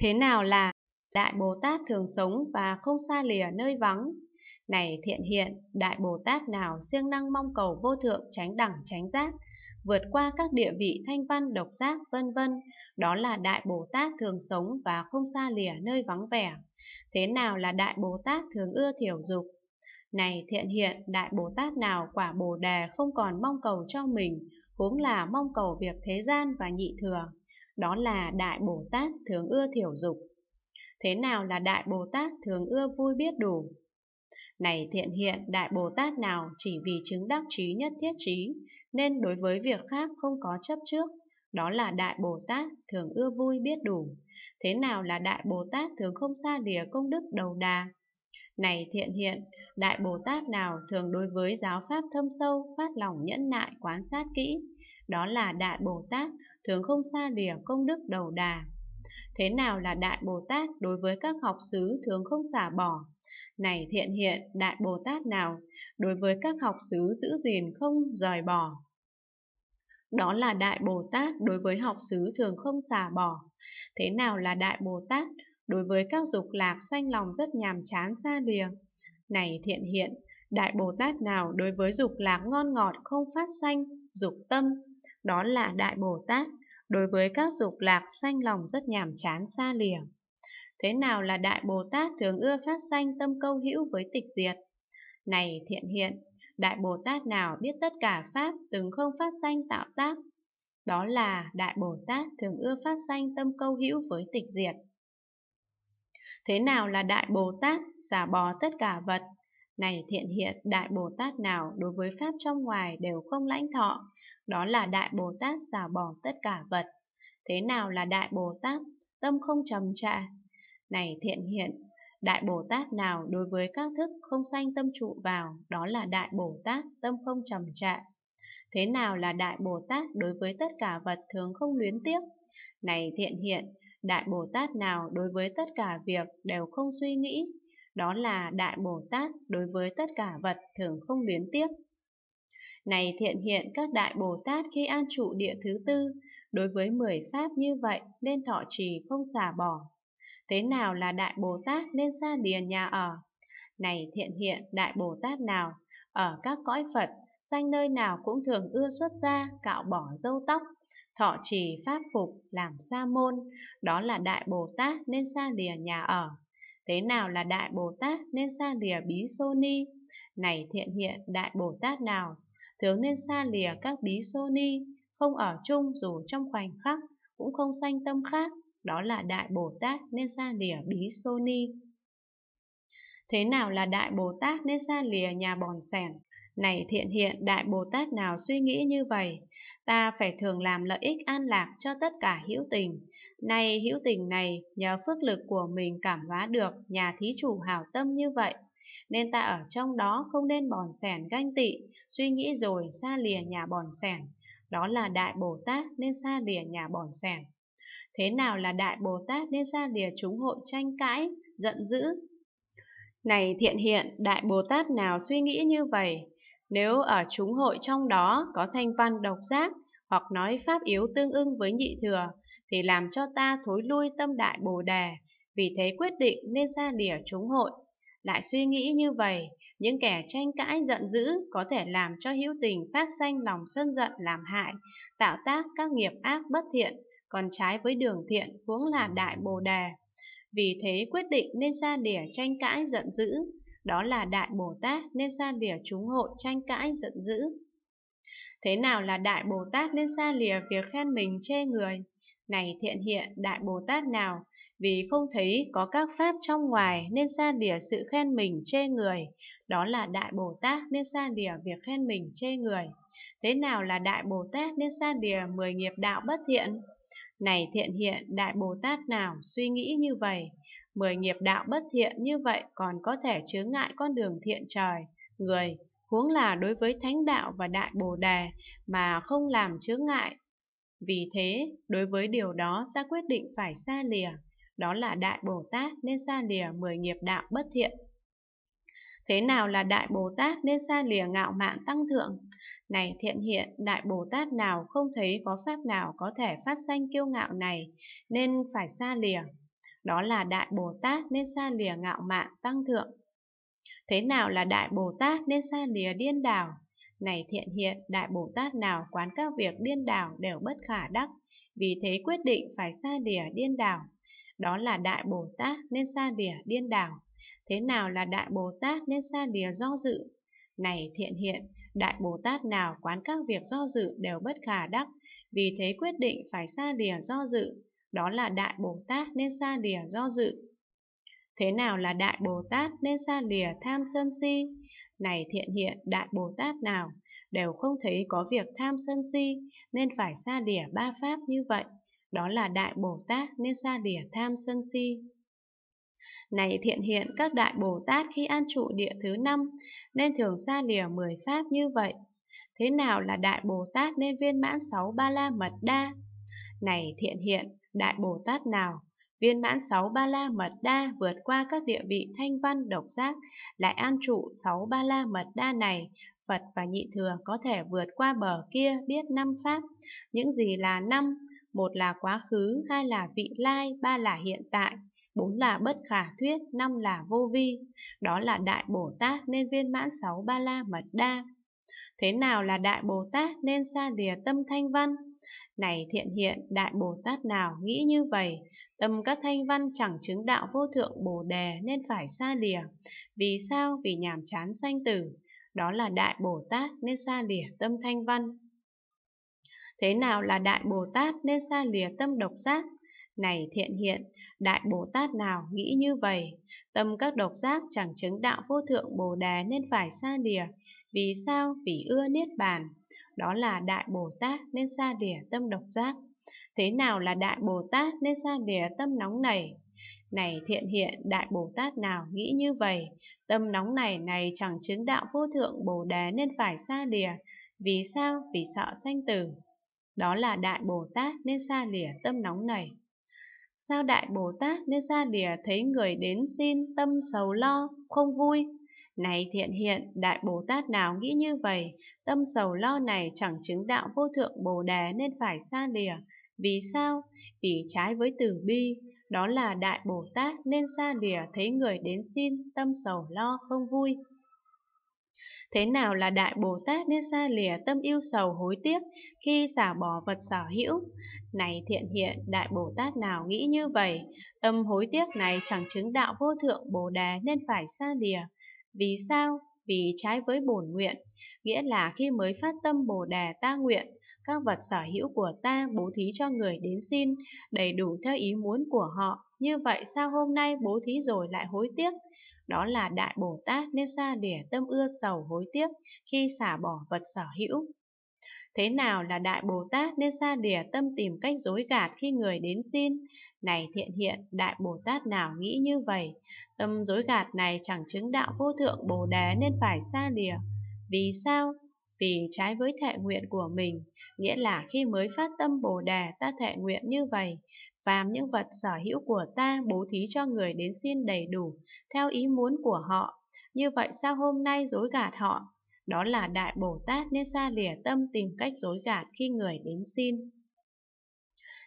Thế nào là Đại Bồ Tát thường sống và không xa lìa nơi vắng. Này thiện hiện, Đại Bồ Tát nào siêng năng mong cầu vô thượng tránh đẳng tránh giác, vượt qua các địa vị thanh văn độc giác vân vân, đó là Đại Bồ Tát thường sống và không xa lìa nơi vắng vẻ. Thế nào là Đại Bồ Tát thường ưa thiểu dục? Này thiện hiện, Đại Bồ Tát nào quả Bồ Đề không còn mong cầu cho mình, huống là mong cầu việc thế gian và nhị thừa đó là Đại Bồ Tát thường ưa thiểu dục. Thế nào là Đại Bồ Tát thường ưa vui biết đủ? Này thiện hiện, Đại Bồ Tát nào chỉ vì chứng đắc trí nhất thiết trí, nên đối với việc khác không có chấp trước, đó là Đại Bồ Tát thường ưa vui biết đủ. Thế nào là Đại Bồ Tát thường không xa lìa công đức đầu đà? Này thiện hiện, Đại Bồ Tát nào thường đối với giáo pháp thâm sâu, phát lòng nhẫn nại quán sát kỹ, đó là Đại Bồ Tát thường không xa lìa công đức đầu đà. Thế nào là Đại Bồ Tát đối với các học xứ thường không xả bỏ? Này thiện hiện, Đại Bồ Tát nào đối với các học xứ giữ gìn không rời bỏ? Đó là Đại Bồ Tát đối với học xứ thường không xả bỏ. Thế nào là Đại Bồ Tát đối với các dục lạc sanh lòng rất nhàm chán xa lìa. Này thiện hiện, Đại Bồ Tát nào đối với dục lạc ngon ngọt không phát sanh, dục tâm, đó là Đại Bồ Tát, đối với các dục lạc sanh lòng rất nhàm chán xa lìa. Thế nào là Đại Bồ Tát thường ưa phát sanh tâm câu hữu với tịch diệt? Này thiện hiện, Đại Bồ Tát nào biết tất cả Pháp từng không phát sanh tạo tác? Đó là Đại Bồ Tát thường ưa phát sanh tâm câu hữu với tịch diệt. Thế nào là Đại Bồ Tát, giả bó tất cả vật? Này thiện hiện, Đại Bồ Tát nào đối với Pháp trong ngoài đều không lãnh thọ, đó là Đại Bồ Tát giả bỏ tất cả vật. Thế nào là Đại Bồ Tát? Tâm không trầm trạ. Này thiện hiện, Đại Bồ Tát nào đối với các thức không sanh tâm trụ vào, đó là Đại Bồ Tát, tâm không trầm trạ. Thế nào là Đại Bồ Tát đối với tất cả vật thường không luyến tiếc? Này thiện hiện, Đại Bồ Tát nào đối với tất cả việc đều không suy nghĩ, đó là Đại Bồ Tát đối với tất cả vật thường không biến tiếc. Này thiện hiện các Đại Bồ Tát khi an trụ địa thứ tư, đối với mười Pháp như vậy nên thọ trì không xả bỏ. Thế nào là Đại Bồ Tát nên xa đìa nhà ở? Này thiện hiện Đại Bồ Tát nào, ở các cõi Phật, sanh nơi nào cũng thường ưa xuất ra cạo bỏ râu tóc, thọ trì pháp phục làm sa môn, đó là Đại Bồ Tát nên xa lìa nhà ở. Thế nào là Đại Bồ Tát nên xa lìa bí xô ni? Này thiện hiện Đại Bồ Tát nào, thường nên xa lìa các bí xô ni, không ở chung dù trong khoảnh khắc, cũng không sanh tâm khác, đó là Đại Bồ Tát nên xa lìa bí xô ni. Thế nào là Đại Bồ Tát nên xa lìa nhà bòn sẻn? Này thiện hiện, Đại Bồ Tát nào suy nghĩ như vậy? Ta phải thường làm lợi ích an lạc cho tất cả hữu tình. Này hữu tình này, nhờ phước lực của mình cảm hóa được nhà thí chủ hào tâm như vậy. Nên ta ở trong đó không nên bòn sẻn ganh tị, suy nghĩ rồi xa lìa nhà bòn sẻn. Đó là Đại Bồ Tát nên xa lìa nhà bòn sẻn. Thế nào là Đại Bồ Tát nên xa lìa chúng hội tranh cãi, giận dữ, này thiện hiện, Đại Bồ Tát nào suy nghĩ như vậy? Nếu ở chúng hội trong đó có thanh văn độc giác, hoặc nói pháp yếu tương ưng với nhị thừa, thì làm cho ta thối lui tâm đại bồ đề, vì thế quyết định nên ra lìa chúng hội. Lại suy nghĩ như vậy, những kẻ tranh cãi giận dữ có thể làm cho hữu tình phát sanh lòng sân giận làm hại, tạo tác các nghiệp ác bất thiện, còn trái với đường thiện cũng là đại bồ đề vì thế quyết định nên ra đỉa tranh cãi giận dữ, đó là Đại Bồ Tát nên ra đỉa chúng hội tranh cãi giận dữ. Thế nào là Đại Bồ Tát nên xa lìa việc khen mình chê người? Này thiện hiện Đại Bồ Tát nào, vì không thấy có các pháp trong ngoài nên xa lìa sự khen mình chê người. Đó là Đại Bồ Tát nên xa lìa việc khen mình chê người. Thế nào là Đại Bồ Tát nên xa lìa mười nghiệp đạo bất thiện? Này thiện hiện, Đại Bồ Tát nào suy nghĩ như vậy? Mười nghiệp đạo bất thiện như vậy còn có thể chướng ngại con đường thiện trời, người, huống là đối với thánh đạo và đại bồ đề mà không làm chướng ngại. Vì thế, đối với điều đó ta quyết định phải xa lìa, đó là đại Bồ Tát nên xa lìa mười nghiệp đạo bất thiện. Thế nào là Đại Bồ Tát nên xa lìa ngạo mạn tăng thượng? Này thiện hiện, Đại Bồ Tát nào không thấy có pháp nào có thể phát sanh kiêu ngạo này, nên phải xa lìa. Đó là Đại Bồ Tát nên xa lìa ngạo mạn tăng thượng. Thế nào là Đại Bồ Tát nên xa lìa điên đảo? Này thiện hiện, Đại Bồ Tát nào quán các việc điên đảo đều bất khả đắc, vì thế quyết định phải xa lìa điên đảo. Đó là Đại Bồ Tát nên xa lìa điên đảo. Thế nào là Đại Bồ Tát nên xa lìa do dự? Này thiện hiện, Đại Bồ Tát nào quán các việc do dự đều bất khả đắc, vì thế quyết định phải xa lìa do dự. Đó là Đại Bồ Tát nên xa lìa do dự. Thế nào là Đại Bồ Tát nên xa lìa tham sân si? Này thiện hiện, Đại Bồ Tát nào đều không thấy có việc tham sân si, nên phải xa lìa ba pháp như vậy. Đó là Đại Bồ Tát nên xa lìa tham sân si. Này thiện hiện các đại Bồ Tát khi an trụ địa thứ năm nên thường xa lìa mười pháp như vậy. Thế nào là đại Bồ Tát nên viên mãn sáu ba la mật đa? Này thiện hiện, đại Bồ Tát nào viên mãn sáu ba la mật đa vượt qua các địa vị thanh văn độc giác lại an trụ sáu ba la mật đa này phật và nhị thừa có thể vượt qua bờ kia biết năm pháp những gì là năm một là quá khứ hai là vị lai ba là hiện tại bốn là bất khả thuyết, năm là vô vi. Đó là Đại Bồ Tát nên viên mãn sáu ba la mật đa. Thế nào là Đại Bồ Tát nên xa lìa tâm thanh văn? Này thiện hiện, Đại Bồ Tát nào nghĩ như vậy? Tâm các thanh văn chẳng chứng đạo vô thượng Bồ Đề nên phải xa lìa. Vì sao? Vì nhàm chán sanh tử. Đó là Đại Bồ Tát nên xa lìa tâm thanh văn. Thế nào là Đại Bồ Tát nên xa lìa tâm độc giác? Này thiện hiện, Đại Bồ Tát nào nghĩ như vậy? Tâm các độc giác chẳng chứng đạo vô thượng Bồ Đề nên phải xa lìa. Vì sao? Vì ưa Niết Bàn. Đó là Đại Bồ Tát nên xa lìa tâm độc giác. Thế nào là Đại Bồ Tát nên xa lìa tâm nóng này Này thiện hiện, Đại Bồ Tát nào nghĩ như vậy? Tâm nóng này này chẳng chứng đạo vô thượng Bồ Đề nên phải xa lìa. Vì sao? Vì sợ sanh tử. Đó là Đại Bồ Tát nên xa lìa tâm nóng này. Sao Đại Bồ Tát nên xa lìa thấy người đến xin tâm sầu lo, không vui? Này thiện hiện, Đại Bồ Tát nào nghĩ như vậy? Tâm sầu lo này chẳng chứng đạo vô thượng Bồ Đề nên phải xa lìa. Vì sao? Vì trái với từ bi, đó là Đại Bồ Tát nên xa lìa thấy người đến xin tâm sầu lo không vui. Thế nào là Đại Bồ Tát nên xa lìa tâm yêu sầu hối tiếc khi xả bỏ vật sở hữu? Này thiện hiện, Đại Bồ Tát nào nghĩ như vậy? Tâm hối tiếc này chẳng chứng đạo vô thượng Bồ Đề nên phải xa lìa. Vì sao? Vì trái với bổn nguyện, nghĩa là khi mới phát tâm Bồ Đề ta nguyện, các vật sở hữu của ta bố thí cho người đến xin, đầy đủ theo ý muốn của họ, như vậy sao hôm nay bố thí rồi lại hối tiếc? Đó là Đại Bồ Tát nên xa đẻ tâm ưa sầu hối tiếc khi xả bỏ vật sở hữu. Thế nào là Đại Bồ Tát nên xa đỉa tâm tìm cách dối gạt khi người đến xin? Này thiện hiện, Đại Bồ Tát nào nghĩ như vậy? Tâm dối gạt này chẳng chứng đạo vô thượng Bồ Đề nên phải xa đỉa. Vì sao? vì trái với thệ nguyện của mình, nghĩa là khi mới phát tâm Bồ Đề ta thệ nguyện như vậy, phàm những vật sở hữu của ta bố thí cho người đến xin đầy đủ, theo ý muốn của họ, như vậy sao hôm nay dối gạt họ? Đó là Đại Bồ Tát nên xa lìa tâm tìm cách dối gạt khi người đến xin.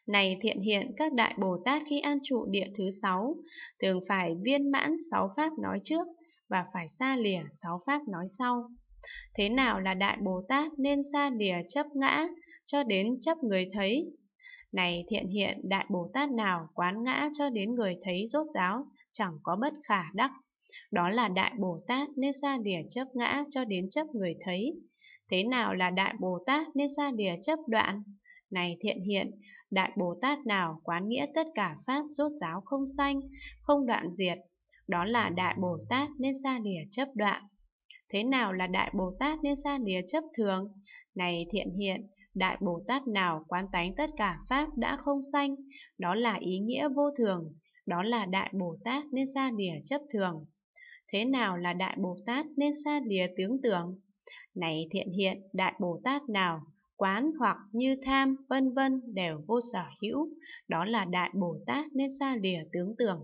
Này thiện hiện các đại Bồ Tát khi an trụ địa thứ sáu, thường phải viên mãn sáu pháp nói trước và phải xa lìa sáu pháp nói sau. Thế nào là Đại Bồ Tát nên xa đìa chấp ngã cho đến chấp người thấy? Này thiện hiện Đại Bồ Tát nào quán ngã cho đến người thấy rốt ráo, chẳng có bất khả đắc. Đó là Đại Bồ Tát nên xa đìa chấp ngã cho đến chấp người thấy. Thế nào là Đại Bồ Tát nên xa đìa chấp đoạn? Này thiện hiện, Đại Bồ Tát nào quán nghĩa tất cả Pháp rốt ráo không sanh, không đoạn diệt. Đó là Đại Bồ Tát nên xa đìa chấp đoạn thế nào là Đại Bồ Tát nên xa lìa chấp thường? Này thiện hiện, Đại Bồ Tát nào quán tánh tất cả Pháp đã không sanh, đó là ý nghĩa vô thường, đó là Đại Bồ Tát nên xa lìa chấp thường. Thế nào là Đại Bồ Tát nên xa lìa tướng tưởng? Này thiện hiện, Đại Bồ Tát nào quán hoặc như tham, vân vân đều vô sở hữu, đó là Đại Bồ Tát nên xa lìa tướng tưởng.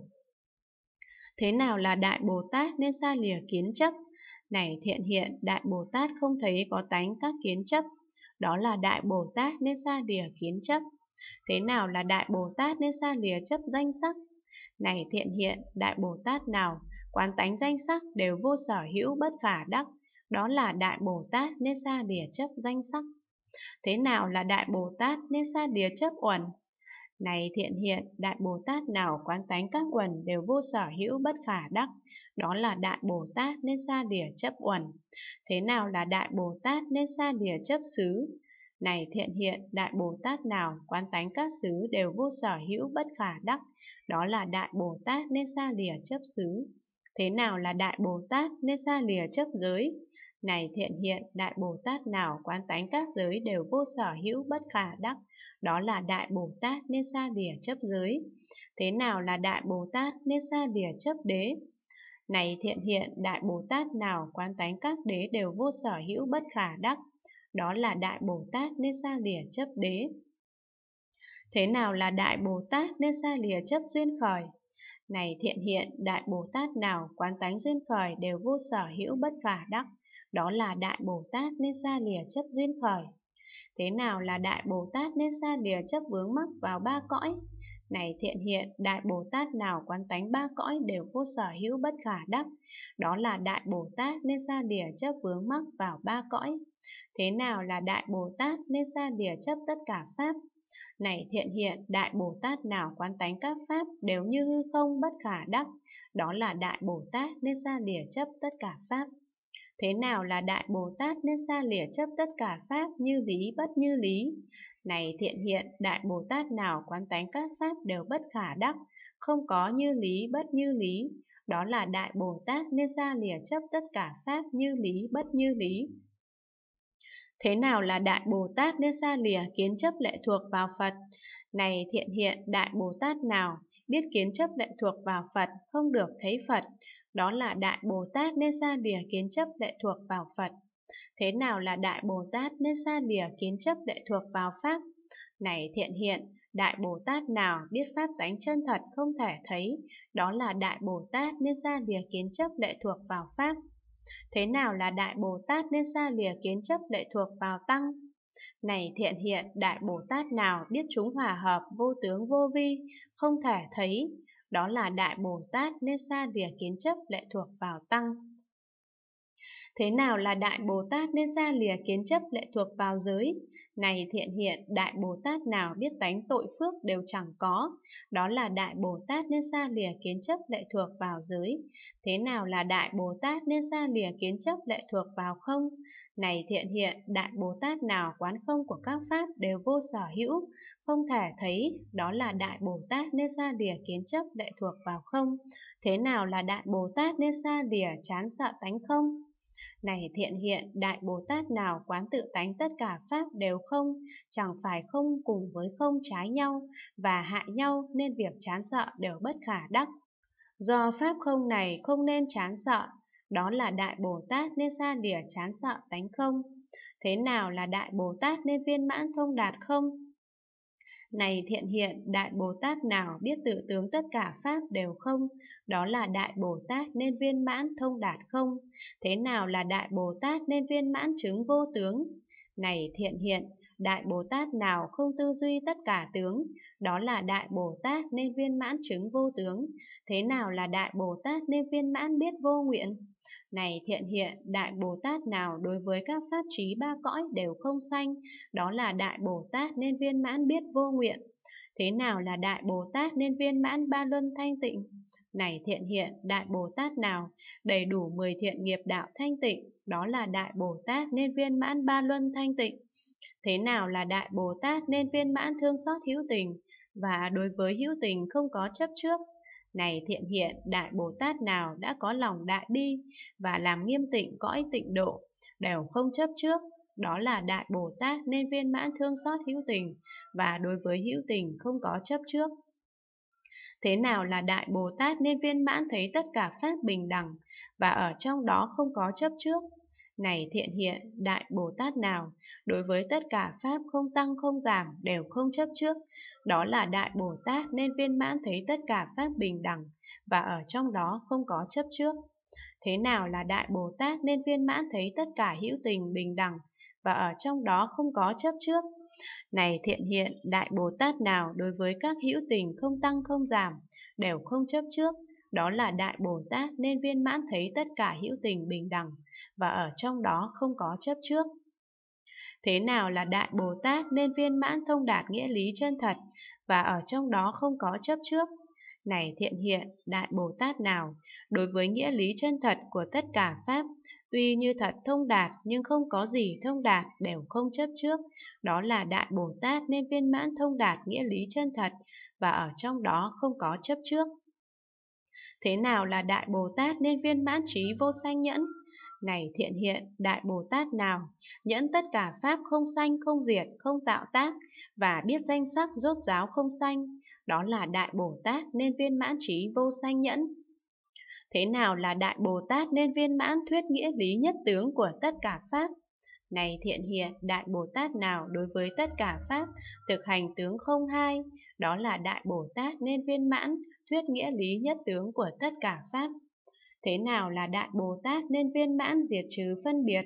Thế nào là Đại Bồ Tát nên xa lìa kiến chấp? Này thiện hiện, Đại Bồ Tát không thấy có tánh các kiến chấp. Đó là Đại Bồ Tát nên xa lìa kiến chấp. Thế nào là Đại Bồ Tát nên xa lìa chấp danh sắc? Này thiện hiện, Đại Bồ Tát nào, quán tánh danh sắc đều vô sở hữu bất khả đắc. Đó là Đại Bồ Tát nên xa lìa chấp danh sắc. Thế nào là Đại Bồ Tát nên xa lìa chấp uẩn? Này thiện hiện, Đại Bồ Tát nào quán tánh các quần đều vô sở hữu bất khả đắc, đó là Đại Bồ Tát nên xa đỉa chấp quần Thế nào là Đại Bồ Tát nên xa đỉa chấp xứ? Này thiện hiện, Đại Bồ Tát nào quán tánh các xứ đều vô sở hữu bất khả đắc, đó là Đại Bồ Tát nên xa đỉa chấp xứ. Thế nào là Đại Bồ Tát nên xa lìa chấp giới? Này thiện hiện, Đại Bồ Tát nào quán tánh các giới đều vô sở hữu bất khả đắc, đó là Đại Bồ Tát nên xa lìa chấp giới. Thế nào là Đại Bồ Tát nên xa lìa chấp đế? Này thiện hiện, Đại Bồ Tát nào quán tánh các đế đều vô sở hữu bất khả đắc, đó là Đại Bồ Tát nên xa lìa chấp đế. Thế nào là Đại Bồ Tát nên xa lìa chấp duyên khởi? Này thiện hiện, đại Bồ Tát nào quán tánh duyên khởi đều vô sở hữu bất khả đắc, đó là đại Bồ Tát nên xa lìa chấp duyên khởi. Thế nào là đại Bồ Tát nên xa lìa chấp vướng mắc vào ba cõi? Này thiện hiện, đại Bồ Tát nào quán tánh ba cõi đều vô sở hữu bất khả đắc, đó là đại Bồ Tát nên xa lìa chấp vướng mắc vào ba cõi. Thế nào là đại Bồ Tát nên xa lìa chấp tất cả pháp? Này thiện hiện, đại Bồ Tát nào quán tánh các pháp đều như hư không bất khả đắc, đó là đại Bồ Tát nên xa lìa chấp tất cả pháp. Thế nào là đại Bồ Tát nên xa lìa chấp tất cả pháp như lý bất như lý? Này thiện hiện, đại Bồ Tát nào quán tánh các pháp đều bất khả đắc, không có như lý bất như lý. Đó là đại Bồ Tát nên xa lìa chấp tất cả pháp như lý bất như lý. Thế nào là Đại Bồ Tát nên xa lìa kiến chấp lệ thuộc vào Phật? Này thiện hiện, Đại Bồ Tát nào biết kiến chấp lệ thuộc vào Phật, không được thấy Phật, đó là Đại Bồ Tát nên xa lìa kiến chấp lệ thuộc vào Phật. Thế nào là Đại Bồ Tát nên xa lìa kiến chấp lệ thuộc vào Pháp? Này thiện hiện, Đại Bồ Tát nào biết Pháp tánh chân thật không thể thấy, đó là Đại Bồ Tát nên xa lìa kiến chấp lệ thuộc vào Pháp. Thế nào là Đại Bồ Tát nên xa lìa kiến chấp lệ thuộc vào tăng? Này thiện hiện, Đại Bồ Tát nào biết chúng hòa hợp, vô tướng vô vi, không thể thấy, đó là Đại Bồ Tát nên xa lìa kiến chấp lệ thuộc vào tăng. Thế nào là Đại Bồ Tát nên ra lìa kiến chấp lệ thuộc vào giới? Này thiện hiện, Đại Bồ Tát nào biết tánh tội phước đều chẳng có. Đó là Đại Bồ Tát nên ra lìa kiến chấp lệ thuộc vào giới. Thế nào là Đại Bồ Tát nên ra lìa kiến chấp lệ thuộc vào không? Này thiện hiện, Đại Bồ Tát nào quán không của các Pháp đều vô sở hữu, không thể thấy. Đó là Đại Bồ Tát nên ra lìa kiến chấp lệ thuộc vào không? Thế nào là Đại Bồ Tát nên ra lìa chán sợ tánh không? Này thiện hiện, Đại Bồ Tát nào quán tự tánh tất cả Pháp đều không, chẳng phải không cùng với không trái nhau và hại nhau nên việc chán sợ đều bất khả đắc. Do Pháp không này không nên chán sợ, đó là Đại Bồ Tát nên xa lìa chán sợ tánh không. Thế nào là Đại Bồ Tát nên viên mãn thông đạt không? Này thiện hiện, Đại Bồ Tát nào biết tự tướng tất cả Pháp đều không? Đó là Đại Bồ Tát nên viên mãn thông đạt không? Thế nào là Đại Bồ Tát nên viên mãn chứng vô tướng? Này thiện hiện, Đại Bồ Tát nào không tư duy tất cả tướng? Đó là Đại Bồ Tát nên viên mãn chứng vô tướng. Thế nào là Đại Bồ Tát nên viên mãn biết vô nguyện? Này thiện hiện, Đại Bồ Tát nào đối với các pháp trí ba cõi đều không sanh, đó là Đại Bồ Tát nên viên mãn biết vô nguyện. Thế nào là Đại Bồ Tát nên viên mãn ba luân thanh tịnh? Này thiện hiện, Đại Bồ Tát nào, đầy đủ mười thiện nghiệp đạo thanh tịnh, đó là Đại Bồ Tát nên viên mãn ba luân thanh tịnh. Thế nào là Đại Bồ Tát nên viên mãn thương xót hữu tình, và đối với hữu tình không có chấp trước, này thiện hiện, Đại Bồ Tát nào đã có lòng đại bi và làm nghiêm tịnh cõi tịnh độ, đều không chấp trước, đó là Đại Bồ Tát nên viên mãn thương xót hữu tình và đối với hữu tình không có chấp trước. Thế nào là Đại Bồ Tát nên viên mãn thấy tất cả Pháp bình đẳng và ở trong đó không có chấp trước? Này thiện hiện, đại Bồ Tát nào, đối với tất cả Pháp không tăng không giảm đều không chấp trước, đó là đại Bồ Tát nên viên mãn thấy tất cả Pháp bình đẳng, và ở trong đó không có chấp trước. Thế nào là đại Bồ Tát nên viên mãn thấy tất cả hữu tình bình đẳng, và ở trong đó không có chấp trước. Này thiện hiện, đại Bồ Tát nào đối với các hữu tình không tăng không giảm, đều không chấp trước, đó là Đại Bồ Tát nên viên mãn thấy tất cả hữu tình bình đẳng và ở trong đó không có chấp trước. Thế nào là Đại Bồ Tát nên viên mãn thông đạt nghĩa lý chân thật và ở trong đó không có chấp trước? Này thiện hiện, Đại Bồ Tát nào, đối với nghĩa lý chân thật của tất cả Pháp, tuy như thật thông đạt nhưng không có gì thông đạt đều không chấp trước, đó là Đại Bồ Tát nên viên mãn thông đạt nghĩa lý chân thật và ở trong đó không có chấp trước. Thế nào là Đại Bồ Tát nên viên mãn trí vô sanh nhẫn? Này thiện hiện, Đại Bồ Tát nào, nhẫn tất cả Pháp không sanh, không diệt, không tạo tác, và biết danh sắc rốt giáo không sanh, đó là Đại Bồ Tát nên viên mãn trí vô sanh nhẫn. Thế nào là Đại Bồ Tát nên viên mãn thuyết nghĩa lý nhất tướng của tất cả Pháp? Này thiện hiện, Đại Bồ Tát nào đối với tất cả Pháp, thực hành tướng không hai, đó là Đại Bồ Tát nên viên mãn, thuyết nghĩa lý nhất tướng của tất cả Pháp. Thế nào là Đại Bồ Tát nên viên mãn diệt trừ phân biệt?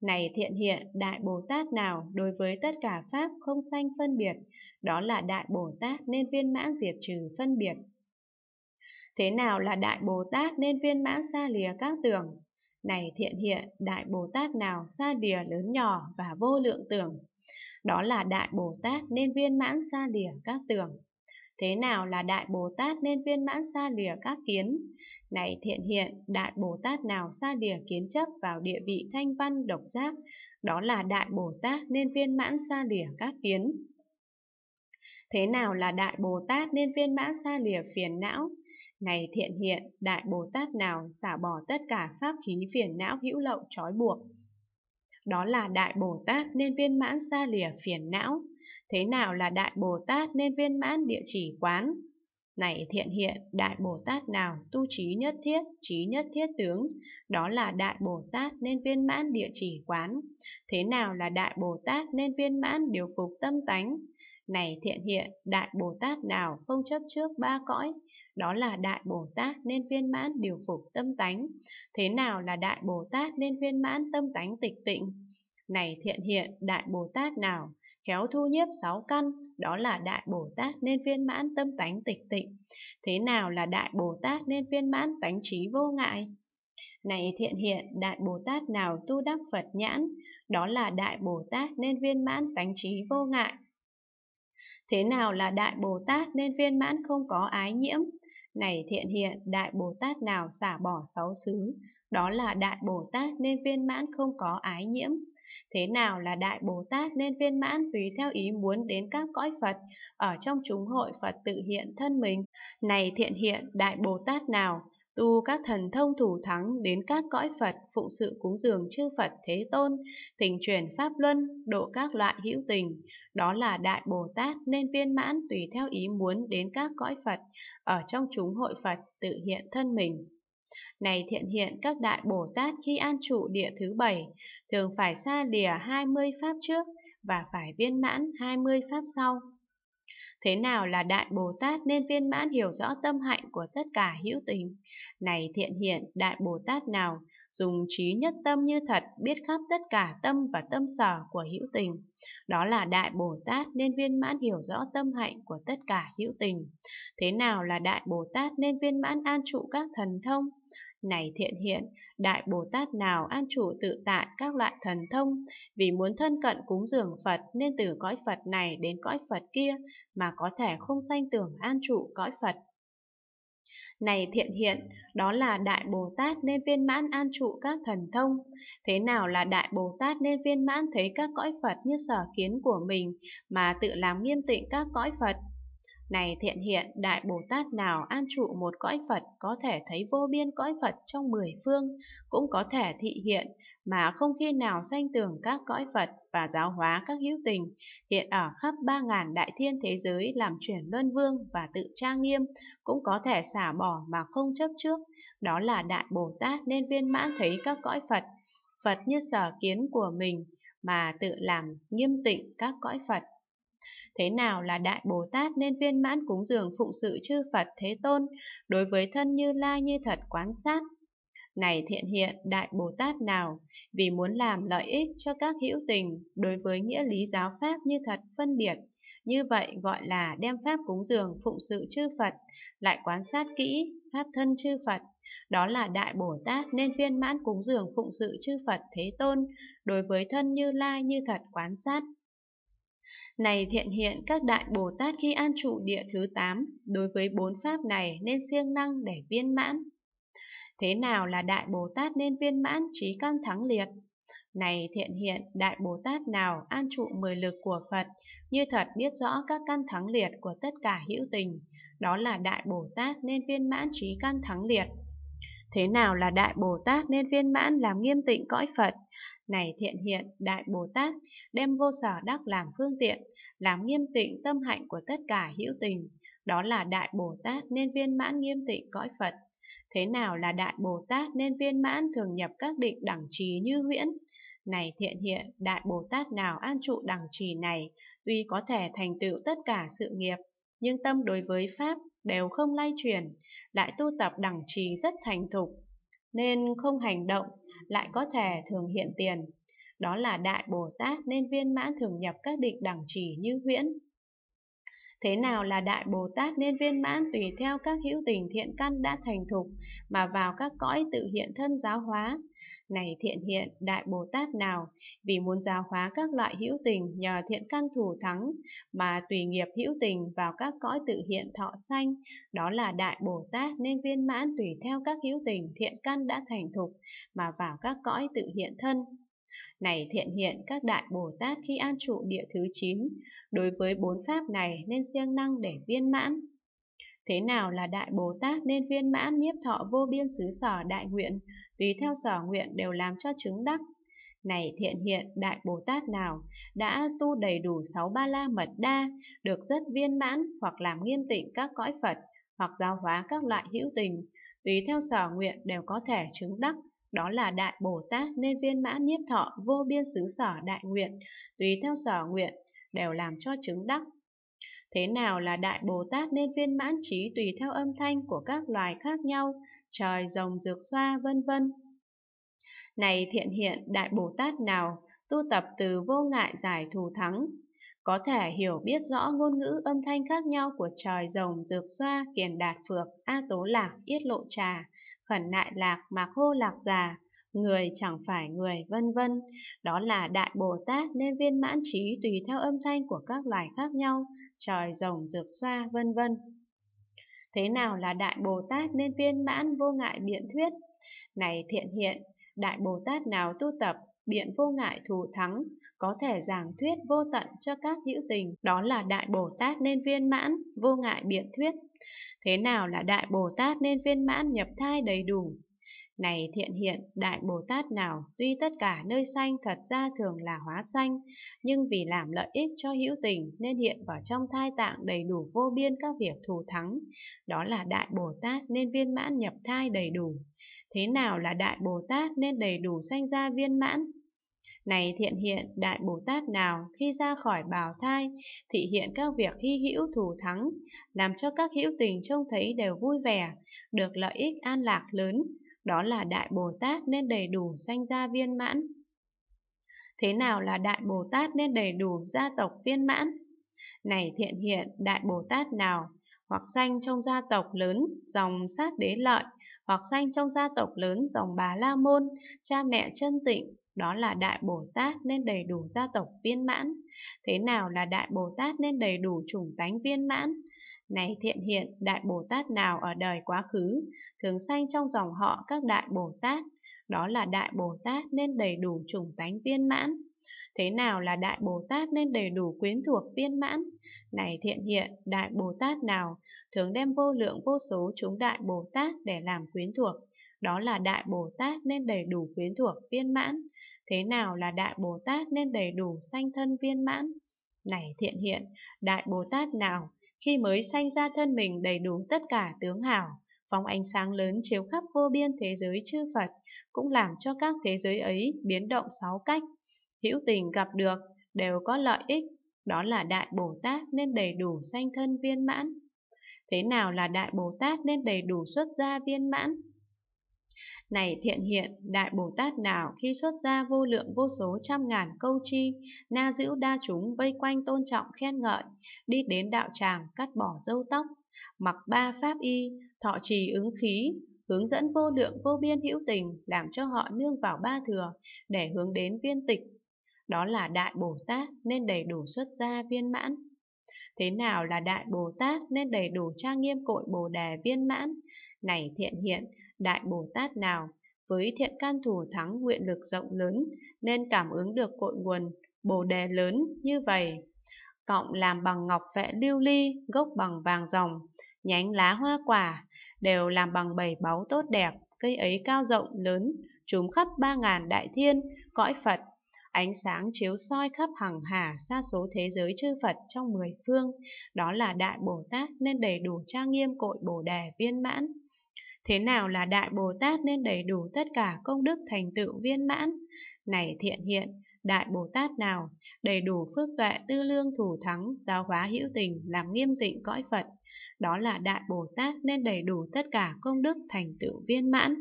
Này thiện hiện, Đại Bồ Tát nào đối với tất cả Pháp không sanh phân biệt, đó là Đại Bồ Tát nên viên mãn diệt trừ phân biệt. Thế nào là Đại Bồ Tát nên viên mãn xa lìa các tưởng? Này thiện hiện, Đại Bồ Tát nào xa lìa lớn nhỏ và vô lượng tưởng? Đó là Đại Bồ Tát nên viên mãn xa lìa các tưởng. Thế nào là Đại Bồ Tát nên viên mãn xa lìa các kiến? Này thiện hiện, Đại Bồ Tát nào xa lìa kiến chấp vào địa vị thanh văn độc giác? Đó là Đại Bồ Tát nên viên mãn xa lìa các kiến. Thế nào là Đại Bồ Tát nên viên mãn xa lìa phiền não? Này thiện hiện, Đại Bồ Tát nào xả bỏ tất cả pháp khí phiền não hữu lậu trói buộc? đó là Đại Bồ Tát nên viên mãn xa lìa phiền não. Thế nào là Đại Bồ Tát nên viên mãn địa chỉ quán? Này thiện hiện, Đại Bồ Tát nào tu trí nhất thiết, trí nhất thiết tướng, đó là Đại Bồ Tát nên viên mãn địa chỉ quán. Thế nào là Đại Bồ Tát nên viên mãn điều phục tâm tánh? Này thiện hiện, Đại Bồ Tát nào không chấp trước ba cõi, đó là Đại Bồ Tát nên viên mãn điều phục tâm tánh. Thế nào là Đại Bồ Tát nên viên mãn tâm tánh tịch tịnh? Này thiện hiện, Đại Bồ Tát nào, khéo thu nhiếp sáu căn, đó là Đại Bồ Tát nên viên mãn tâm tánh tịch tịnh. Thế nào là Đại Bồ Tát nên viên mãn tánh trí vô ngại? Này thiện hiện, Đại Bồ Tát nào tu đắc Phật nhãn? Đó là Đại Bồ Tát nên viên mãn tánh trí vô ngại. Thế nào là Đại Bồ Tát nên viên mãn không có ái nhiễm? Này thiện hiện, Đại Bồ Tát nào xả bỏ sáu xứ? Đó là Đại Bồ Tát nên viên mãn không có ái nhiễm. Thế nào là Đại Bồ Tát nên viên mãn tùy theo ý muốn đến các cõi Phật, ở trong chúng hội Phật tự hiện thân mình? Này thiện hiện, Đại Bồ Tát nào? tu các thần thông thủ thắng đến các cõi Phật, phụng sự cúng dường chư Phật Thế Tôn, thỉnh truyền Pháp Luân, độ các loại hữu tình. Đó là Đại Bồ Tát nên viên mãn tùy theo ý muốn đến các cõi Phật, ở trong chúng hội Phật tự hiện thân mình. Này thiện hiện các đại Bồ Tát khi an trụ địa thứ bảy, thường phải xa lìa 20 pháp trước và phải viên mãn 20 pháp sau. Thế nào là Đại Bồ Tát nên viên mãn hiểu rõ tâm hạnh của tất cả hữu tình. Này thiện hiện, Đại Bồ Tát nào, dùng trí nhất tâm như thật, biết khắp tất cả tâm và tâm sở của hữu tình. Đó là Đại Bồ Tát nên viên mãn hiểu rõ tâm hạnh của tất cả hữu tình. Thế nào là Đại Bồ Tát nên viên mãn an trụ các thần thông? Này thiện hiện, đại Bồ Tát nào an trụ tự tại các loại thần thông, vì muốn thân cận cúng dường Phật nên từ cõi Phật này đến cõi Phật kia mà có thể không sanh tưởng an trụ cõi Phật. Này thiện hiện, đó là Đại Bồ Tát nên viên mãn an trụ các thần thông. Thế nào là Đại Bồ Tát nên viên mãn thấy các cõi Phật như sở kiến của mình mà tự làm nghiêm tịnh các cõi Phật? Này thiện hiện, đại Bồ Tát nào an trụ một cõi Phật có thể thấy vô biên cõi Phật trong mười phương, cũng có thể thị hiện, mà không khi nào sanh tưởng các cõi Phật và giáo hóa các hữu tình, hiện ở khắp ba ngàn đại thiên thế giới làm chuyển luân vương và tự trang nghiêm, cũng có thể xả bỏ mà không chấp trước. Đó là Đại Bồ Tát nên viên mãn thấy các cõi Phật, Phật như sở kiến của mình, mà tự làm nghiêm tịnh các cõi Phật. Thế nào là Đại Bồ Tát nên viên mãn cúng dường phụng sự chư Phật Thế Tôn, đối với thân như lai như thật quán sát. Này thiện hiện, Đại Bồ Tát nào, vì muốn làm lợi ích cho các hữu tình đối với nghĩa lý giáo Pháp như thật phân biệt, như vậy gọi là đem Pháp cúng dường phụng sự chư Phật, lại quán sát kỹ, Pháp thân chư Phật. Đó là Đại Bồ Tát nên viên mãn cúng dường phụng sự chư Phật Thế Tôn, đối với thân như lai như thật quán sát. Này thiện hiện các đại Bồ Tát khi an trụ địa thứ 8 đối với bốn pháp này nên siêng năng để viên mãn. Thế nào là đại Bồ Tát nên viên mãn trí căn thắng liệt? Này thiện hiện, Đại Bồ Tát nào an trụ mười lực của Phật, như thật biết rõ các căn thắng liệt của tất cả hữu tình, đó là Đại Bồ Tát nên viên mãn trí căn thắng liệt. Thế nào là Đại Bồ Tát nên viên mãn làm nghiêm tịnh cõi Phật? Này thiện hiện, Đại Bồ Tát, đem vô sở đắc làm phương tiện, làm nghiêm tịnh tâm hạnh của tất cả hữu tình. Đó là Đại Bồ Tát nên viên mãn nghiêm tịnh cõi Phật. Thế nào là Đại Bồ Tát nên viên mãn thường nhập các định đẳng trí như huyễn? Này thiện hiện, Đại Bồ Tát nào an trụ đẳng trì này, tuy có thể thành tựu tất cả sự nghiệp, nhưng tâm đối với Pháp đều không lay chuyển, lại tu tập đẳng trì rất thành thục, nên không hành động, lại có thể thường hiện tiền. Đó là Đại Bồ Tát nên viên mãn thường nhập các định đẳng trì như huyễn, Thế nào là Đại Bồ Tát nên viên mãn tùy theo các hữu tình thiện căn đã thành thục mà vào các cõi tự hiện thân giáo hóa. Này thiện hiện, Đại Bồ Tát nào, vì muốn giáo hóa các loại hữu tình nhờ thiện căn thủ thắng mà tùy nghiệp hữu tình vào các cõi tự hiện thọ sanh, đó là Đại Bồ Tát nên viên mãn tùy theo các hữu tình thiện căn đã thành thục mà vào các cõi tự hiện thân. Này thiện hiện các đại Bồ Tát khi an trụ địa thứ 9, đối với bốn pháp này nên siêng năng để viên mãn. Thế nào là đại Bồ Tát nên viên mãn nhiếp thọ vô biên xứ sở đại nguyện, tùy theo sở nguyện đều làm cho chứng đắc. Này thiện hiện đại Bồ Tát nào đã tu đầy đủ sáu ba la mật đa, được rất viên mãn hoặc làm nghiêm tịnh các cõi Phật, hoặc giáo hóa các loại hữu tình, tùy theo sở nguyện đều có thể chứng đắc, đó là Đại Bồ Tát nên viên mãn nhiếp thọ vô biên xứ sở đại nguyện, tùy theo sở nguyện, đều làm cho chứng đắc. Thế nào là Đại Bồ Tát nên viên mãn trí tùy theo âm thanh của các loài khác nhau, trời, rồng, dược xoa, vân vân. Này thiện hiện, Đại Bồ Tát nào, tu tập từ vô ngại giải thù thắng, có thể hiểu biết rõ ngôn ngữ âm thanh khác nhau của trời rồng, dược xoa, kiền đạt phược, a tố lạc, yết lộ trà, khẩn nại lạc, mạc hô lạc già, người chẳng phải người, vân vân. Đó là Đại Bồ Tát nên viên mãn trí tùy theo âm thanh của các loài khác nhau, trời rồng, dược xoa, vân vân. Thế nào là Đại Bồ Tát nên viên mãn vô ngại biện thuyết? Này thiện hiện, Đại Bồ Tát nào tu tập biện vô ngại thù thắng, có thể giảng thuyết vô tận cho các hữu tình, đó là Đại Bồ Tát nên viên mãn, vô ngại biện thuyết. Thế nào là Đại Bồ Tát nên viên mãn nhập thai đầy đủ? Này thiện hiện, Đại Bồ Tát nào, tuy tất cả nơi sanh thật ra thường là hóa sanh, nhưng vì làm lợi ích cho hữu tình nên hiện vào trong thai tạng đầy đủ vô biên các việc thù thắng. Đó là Đại Bồ Tát nên viên mãn nhập thai đầy đủ. Thế nào là Đại Bồ Tát nên đầy đủ sanh ra viên mãn? Này thiện hiện, Đại Bồ Tát nào, khi ra khỏi bào thai, thị hiện các việc hy hữu thù thắng, làm cho các hữu tình trông thấy đều vui vẻ, được lợi ích an lạc lớn, đó là Đại Bồ Tát nên đầy đủ sanh gia viên mãn. Thế nào là Đại Bồ Tát nên đầy đủ gia tộc viên mãn? Này thiện hiện, Đại Bồ Tát nào, hoặc sanh trong gia tộc lớn, dòng sát đế lợi, hoặc sanh trong gia tộc lớn, dòng bà la môn, cha mẹ chân tịnh, đó là Đại Bồ Tát nên đầy đủ gia tộc viên mãn. Thế nào là Đại Bồ Tát nên đầy đủ chủng tánh viên mãn? Này thiện hiện, Đại Bồ Tát nào ở đời quá khứ, thường sanh trong dòng họ các Đại Bồ Tát, đó là Đại Bồ Tát nên đầy đủ chủng tánh viên mãn. Thế nào là Đại Bồ Tát nên đầy đủ quyến thuộc viên mãn? Này thiện hiện, Đại Bồ Tát nào thường đem vô lượng vô số chúng Đại Bồ Tát để làm quyến thuộc? đó là Đại Bồ Tát nên đầy đủ quyến thuộc viên mãn. Thế nào là Đại Bồ Tát nên đầy đủ sanh thân viên mãn? Này thiện hiện, Đại Bồ Tát nào, khi mới sanh ra thân mình đầy đủ tất cả tướng hảo, phóng ánh sáng lớn chiếu khắp vô biên thế giới chư Phật, cũng làm cho các thế giới ấy biến động sáu cách. Hữu tình gặp được, đều có lợi ích, đó là Đại Bồ Tát nên đầy đủ sanh thân viên mãn. Thế nào là Đại Bồ Tát nên đầy đủ xuất gia viên mãn? Này thiện hiện, Đại Bồ Tát nào khi xuất ra vô lượng vô số trăm ngàn câu chi, na giữ đa chúng vây quanh tôn trọng khen ngợi, đi đến đạo tràng cắt bỏ râu tóc, mặc ba pháp y, thọ trì ứng khí, hướng dẫn vô lượng vô biên hữu tình làm cho họ nương vào ba thừa để hướng đến viên tịch. Đó là Đại Bồ Tát nên đầy đủ xuất ra viên mãn. Thế nào là Đại Bồ Tát nên đầy đủ trang nghiêm cội Bồ Đề viên mãn? Này thiện hiện, Đại Bồ Tát nào, với thiện can thủ thắng nguyện lực rộng lớn, nên cảm ứng được cội nguồn, bồ đề lớn như vậy. Cộng làm bằng ngọc vẽ lưu ly, gốc bằng vàng ròng, nhánh lá hoa quả, đều làm bằng bảy báu tốt đẹp, cây ấy cao rộng lớn, trúm khắp ba ngàn đại thiên, cõi Phật. Ánh sáng chiếu soi khắp hằng hà xa số thế giới chư Phật trong mười phương, đó là Đại Bồ Tát nên đầy đủ trang nghiêm cội Bồ Đề viên mãn. Thế nào là Đại Bồ Tát nên đầy đủ tất cả công đức thành tựu viên mãn? Này thiện hiện, Đại Bồ Tát nào, đầy đủ phước tuệ tư lương thủ thắng, giáo hóa hữu tình, làm nghiêm tịnh cõi Phật. Đó là Đại Bồ Tát nên đầy đủ tất cả công đức thành tựu viên mãn.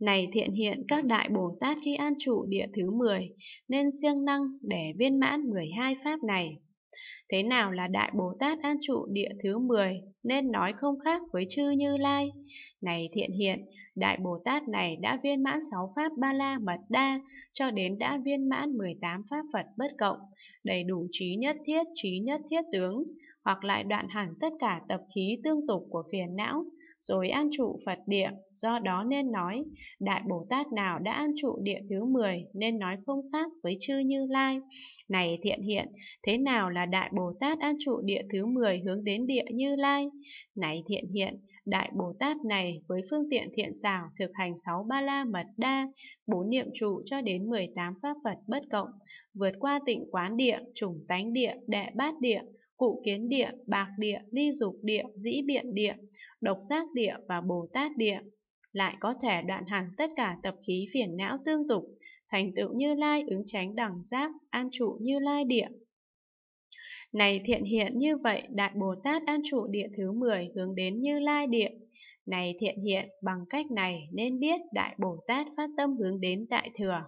Này thiện hiện các đại Bồ Tát khi an trụ địa thứ 10, nên siêng năng để viên mãn 12 pháp này. Thế nào là Đại Bồ Tát An Trụ địa thứ 10? nên nói không khác với chư Như Lai. Này thiện hiện, Đại Bồ Tát này đã viên mãn 6 pháp ba la mật đa cho đến đã viên mãn 18 pháp Phật bất cộng, đầy đủ trí nhất thiết, trí nhất thiết tướng, hoặc lại đoạn hẳn tất cả tập khí tương tục của phiền não, rồi an trụ Phật địa. Do đó nên nói, Đại Bồ Tát nào đã an trụ địa thứ 10 nên nói không khác với chư Như Lai. Này thiện hiện, thế nào là Đại Bồ Tát an trụ địa thứ 10 hướng đến địa Như Lai? Này thiện hiện, Đại Bồ Tát này với phương tiện thiện xảo thực hành sáu ba la mật đa, bốn niệm trụ cho đến 18 pháp Phật bất cộng, vượt qua tịnh quán địa, trùng tánh địa, đệ bát địa, cụ kiến địa, bạc địa, ly dục địa, dĩ biện địa, độc giác địa và Bồ Tát địa. Lại có thể đoạn hẳn tất cả tập khí phiền não tương tục, thành tựu như lai ứng tránh đẳng giác, an trụ như lai địa, này thiện hiện như vậy, Đại Bồ Tát an trụ địa thứ 10 hướng đến Như Lai địa. Này thiện hiện, bằng cách này nên biết Đại Bồ Tát phát tâm hướng đến Đại Thừa.